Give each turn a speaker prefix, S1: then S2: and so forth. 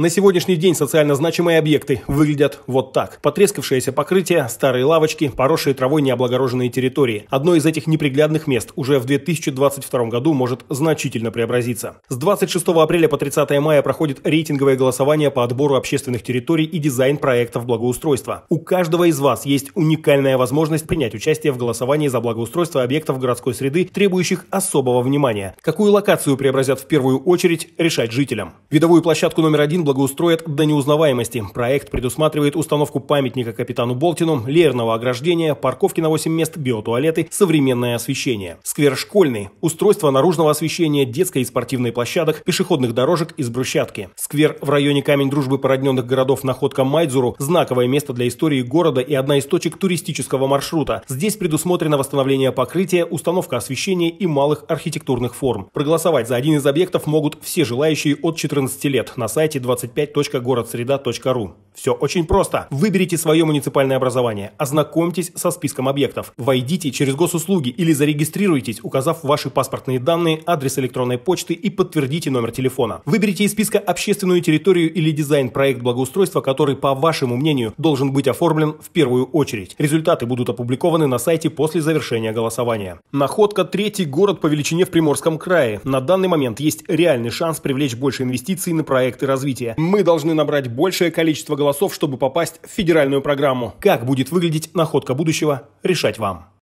S1: На сегодняшний день социально значимые объекты выглядят вот так. Потрескавшееся покрытие, старые лавочки, поросшие травой необлагороженные территории. Одно из этих неприглядных мест уже в 2022 году может значительно преобразиться. С 26 апреля по 30 мая проходит рейтинговое голосование по отбору общественных территорий и дизайн проектов благоустройства. У каждого из вас есть уникальная возможность принять участие в голосовании за благоустройство объектов городской среды, требующих особого внимания. Какую локацию преобразят в первую очередь, решать жителям. Видовую площадку номер один благоустроят до неузнаваемости. Проект предусматривает установку памятника капитану Болтину, леерного ограждения, парковки на 8 мест, биотуалеты, современное освещение. Сквер школьный, устройство наружного освещения, детской и спортивной площадок, пешеходных дорожек из брусчатки. Сквер в районе Камень Дружбы породненных городов находка Майдзуру – знаковое место для истории города и одна из точек туристического маршрута. Здесь предусмотрено восстановление покрытия, установка освещения и малых архитектурных форм. Проголосовать за один из объектов могут все желающие от 14 лет на сайте 20 25.городсреда.ру. Все очень просто. Выберите свое муниципальное образование, ознакомьтесь со списком объектов, войдите через госуслуги или зарегистрируйтесь, указав ваши паспортные данные, адрес электронной почты и подтвердите номер телефона. Выберите из списка общественную территорию или дизайн-проект благоустройства, который, по вашему мнению, должен быть оформлен в первую очередь. Результаты будут опубликованы на сайте после завершения голосования. Находка – третий город по величине в Приморском крае. На данный момент есть реальный шанс привлечь больше инвестиций на проекты развития Сити. Мы должны набрать большее количество голосов, чтобы попасть в федеральную программу. Как будет выглядеть находка будущего, решать вам.